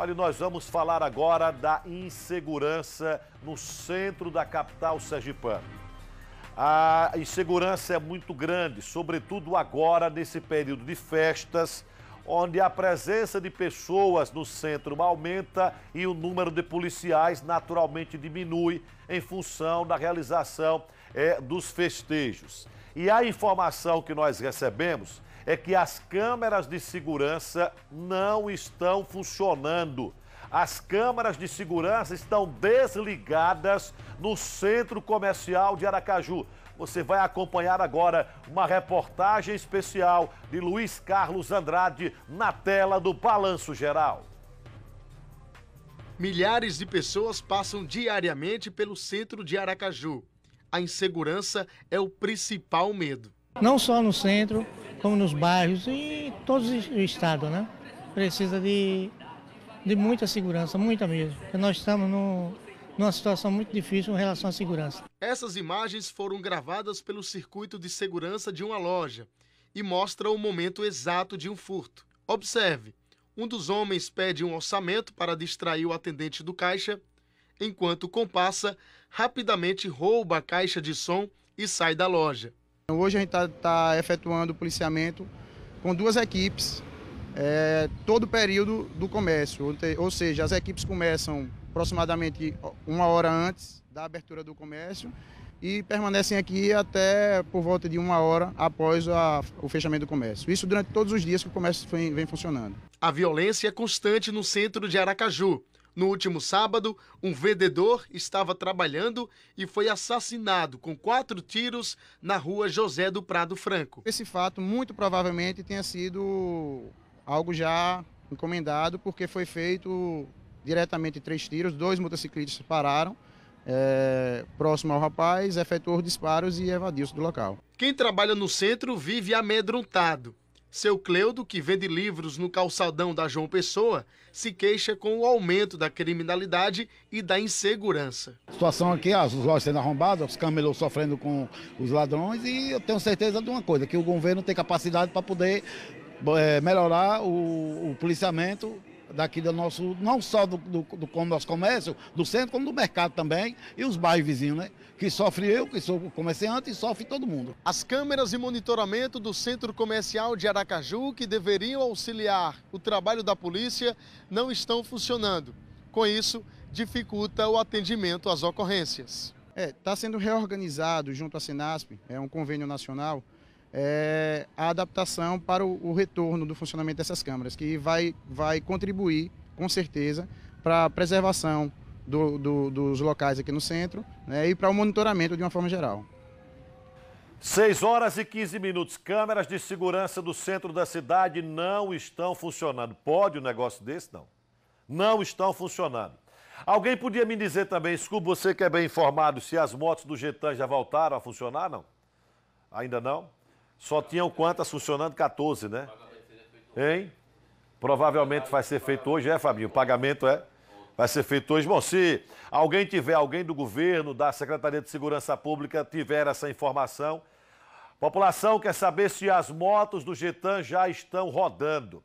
Olha, nós vamos falar agora da insegurança no centro da capital sergipana. A insegurança é muito grande, sobretudo agora nesse período de festas, onde a presença de pessoas no centro aumenta e o número de policiais naturalmente diminui em função da realização é, dos festejos. E a informação que nós recebemos é que as câmeras de segurança não estão funcionando. As câmeras de segurança estão desligadas no centro comercial de Aracaju. Você vai acompanhar agora uma reportagem especial de Luiz Carlos Andrade na tela do Balanço Geral. Milhares de pessoas passam diariamente pelo centro de Aracaju. A insegurança é o principal medo. Não só no centro, como nos bairros e todo o estado, né? Precisa de, de muita segurança, muita mesmo. Porque nós estamos no, numa situação muito difícil em relação à segurança. Essas imagens foram gravadas pelo circuito de segurança de uma loja e mostram o momento exato de um furto. Observe, um dos homens pede um orçamento para distrair o atendente do caixa, enquanto o compassa rapidamente rouba a caixa de som e sai da loja. Então, hoje a gente está tá efetuando o policiamento com duas equipes, é, todo o período do comércio, ou seja, as equipes começam aproximadamente uma hora antes da abertura do comércio e permanecem aqui até por volta de uma hora após a, o fechamento do comércio. Isso durante todos os dias que o comércio vem, vem funcionando. A violência é constante no centro de Aracaju. No último sábado, um vendedor estava trabalhando e foi assassinado com quatro tiros na rua José do Prado Franco. Esse fato muito provavelmente tenha sido algo já encomendado, porque foi feito diretamente três tiros, dois motociclistas pararam. É, próximo ao rapaz, efetuou disparos e evadiu-se do local. Quem trabalha no centro vive amedrontado. Seu Cleudo, que vende livros no calçadão da João Pessoa, se queixa com o aumento da criminalidade e da insegurança. A situação aqui, as lojas sendo arrombadas, os camelôs sofrendo com os ladrões e eu tenho certeza de uma coisa, que o governo tem capacidade para poder é, melhorar o, o policiamento daqui do nosso, não só do, do, do, do nosso comércio, do centro, como do mercado também, e os bairros vizinhos, né? Que sofre eu, que sou comerciante, e sofre todo mundo. As câmeras e monitoramento do centro comercial de Aracaju, que deveriam auxiliar o trabalho da polícia, não estão funcionando. Com isso, dificulta o atendimento às ocorrências. Está é, tá sendo reorganizado junto à Sinasp, é um convênio nacional, é, a adaptação para o, o, retorno do funcionamento dessas câmaras, que vai, vai contribuir, com certeza, para a preservação do, do, dos locais aqui no centro né, e para o monitoramento de uma forma geral. 6 horas e 15 minutos. Câmeras de segurança do centro da cidade não estão funcionando. Pode um negócio desse? Não. Não estão funcionando. Alguém podia me dizer também, Scoob, você que é bem informado, se as motos do Getan já voltaram a funcionar? Não? Ainda não? Só tinham quantas funcionando? 14, né? Hein? Provavelmente vai ser feito hoje, é, Fabinho? O pagamento é? Vai ser feito hoje. Bom, se alguém tiver, alguém do governo, da Secretaria de Segurança Pública, tiver essa informação. População quer saber se as motos do Getan já estão rodando.